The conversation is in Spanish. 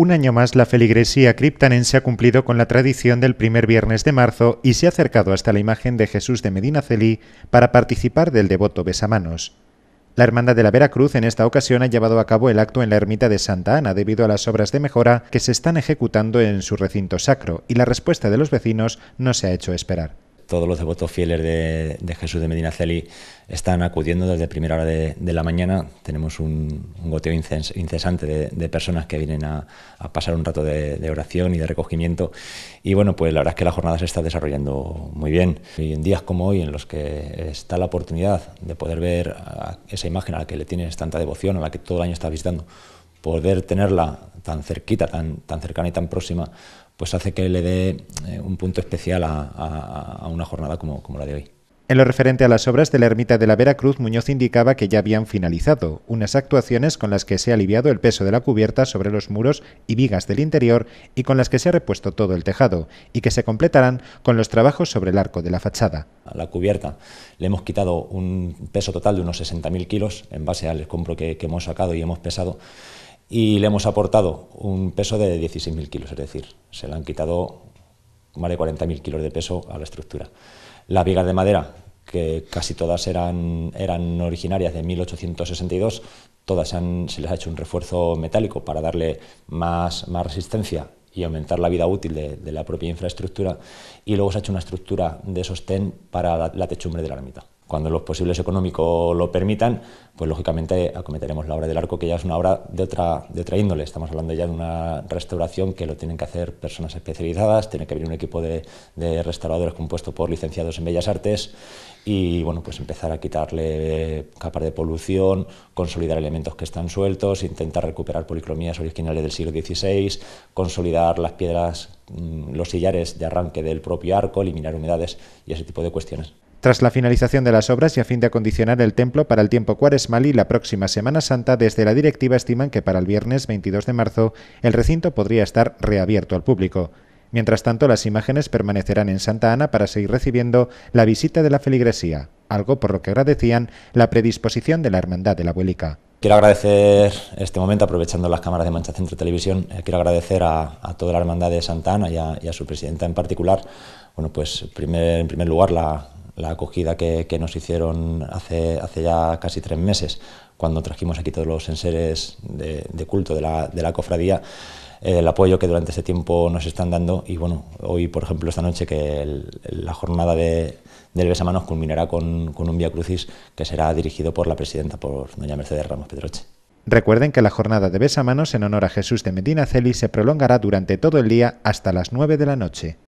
Un año más la feligresía criptanense ha cumplido con la tradición del primer viernes de marzo y se ha acercado hasta la imagen de Jesús de Medinaceli para participar del devoto besamanos. La Hermandad de la Veracruz en esta ocasión ha llevado a cabo el acto en la ermita de Santa Ana debido a las obras de mejora que se están ejecutando en su recinto sacro y la respuesta de los vecinos no se ha hecho esperar todos los devotos fieles de, Jesús de Medinaceli están acudiendo desde primera hora de, la mañana. Tenemos un, goteo incesante de, personas que vienen a, pasar un rato de, oración y de recogimiento. Y bueno, pues la verdad es que la jornada se está desarrollando muy bien. Y en días como hoy, en los que está la oportunidad de poder ver esa imagen a la que le tienes tanta devoción, a la que todo el año estás visitando, poder tenerla tan cerquita, tan, tan cercana y tan próxima, pues hace que le dé eh, un punto especial a, una jornada como, la de hoy. En lo referente a las obras de la ermita de la Veracruz, Muñoz indicaba que ya habían finalizado unas actuaciones con las que se ha aliviado el peso de la cubierta sobre los muros y vigas del interior y con las que se ha repuesto todo el tejado y que se completarán con los trabajos sobre el arco de la fachada. A la cubierta le hemos quitado un peso total de unos 60.000 kilos en base al escombro que hemos sacado y hemos pesado y le hemos aportado un peso de 16.000 kilos, es decir, se le han quitado más de 40.000 kilos de peso a la estructura. Las vigas de madera, que casi todas eran, eran originarias de 1862, todas se les ha hecho un refuerzo metálico para darle más, más resistencia y aumentar la vida útil de, la propia infraestructura, y luego se ha hecho una estructura de sostén para la, la techumbre de la ermita cuando los posibles económicos lo permitan, pues lógicamente acometeremos la obra del arco, que ya es una obra de otra, de índole. Estamos hablando ya de una restauración que lo tienen que hacer personas especializadas, tiene que haber un equipo de, de restauradores compuesto por licenciados en Bellas Artes y bueno, pues empezar a quitarle capas de polución, consolidar elementos que están sueltos, intentar recuperar policromías originales del siglo XVI, consolidar las piedras, mm, los sillares de arranque del propio arco, eliminar humedades y ese tipo de cuestiones tras la finalización de las obras y a fin de acondicionar el templo para el tiempo cuaresmal y la próxima Semana Santa, desde la directiva estiman que para el viernes 22 de marzo el recinto podría estar reabierto al público. Mientras tanto, las imágenes permanecerán en Santa Ana para seguir recibiendo la visita de la feligresía, algo por lo que agradecían la predisposición de la Hermandad de la Abuelica. Quiero agradecer este momento, aprovechando las cámaras de Mancha Centro Televisión, eh, quiero agradecer a, toda la Hermandad de Santa Ana y a, su presidenta en particular, bueno, pues primer, en primer lugar la, la acogida que, nos hicieron hace, hace, ya casi tres meses, cuando trajimos aquí todos los enseres de, culto de la, cofradía, el apoyo que durante ese tiempo nos están dando y bueno, hoy por ejemplo esta noche que la jornada de, del Besamanos culminará con, un vía Crucis que será dirigido por la presidenta, por doña Mercedes Ramos Pedroche. Recuerden que la jornada de besamanos en honor a Jesús de Medina Celi se prolongará durante todo el día hasta las 9 de la noche.